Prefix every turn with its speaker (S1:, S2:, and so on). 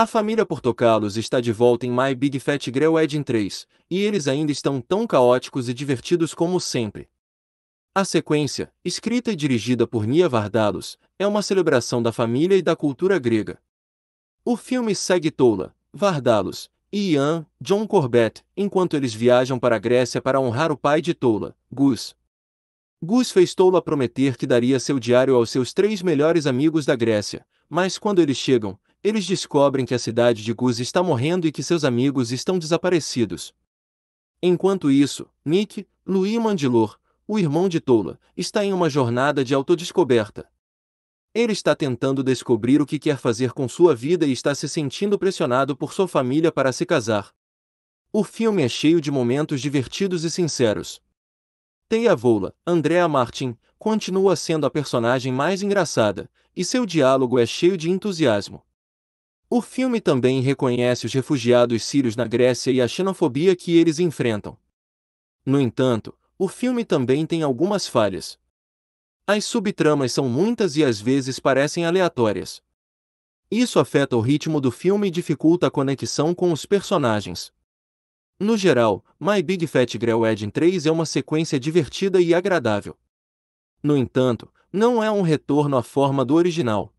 S1: A família Portocalos está de volta em My Big Fat Grey Wedding 3, e eles ainda estão tão caóticos e divertidos como sempre. A sequência, escrita e dirigida por Nia Vardalos, é uma celebração da família e da cultura grega. O filme segue Tola, Vardalos e Ian, John Corbett, enquanto eles viajam para a Grécia para honrar o pai de Tola, Gus. Gus fez Tola prometer que daria seu diário aos seus três melhores amigos da Grécia, mas quando eles chegam, eles descobrem que a cidade de Guz está morrendo e que seus amigos estão desaparecidos. Enquanto isso, Nick, Louis Mandilor, o irmão de Tola, está em uma jornada de autodescoberta. Ele está tentando descobrir o que quer fazer com sua vida e está se sentindo pressionado por sua família para se casar. O filme é cheio de momentos divertidos e sinceros. Teia Vola, Andrea Martin, continua sendo a personagem mais engraçada, e seu diálogo é cheio de entusiasmo. O filme também reconhece os refugiados sírios na Grécia e a xenofobia que eles enfrentam. No entanto, o filme também tem algumas falhas. As subtramas são muitas e às vezes parecem aleatórias. Isso afeta o ritmo do filme e dificulta a conexão com os personagens. No geral, My Big Fat Grey Wedding 3 é uma sequência divertida e agradável. No entanto, não é um retorno à forma do original.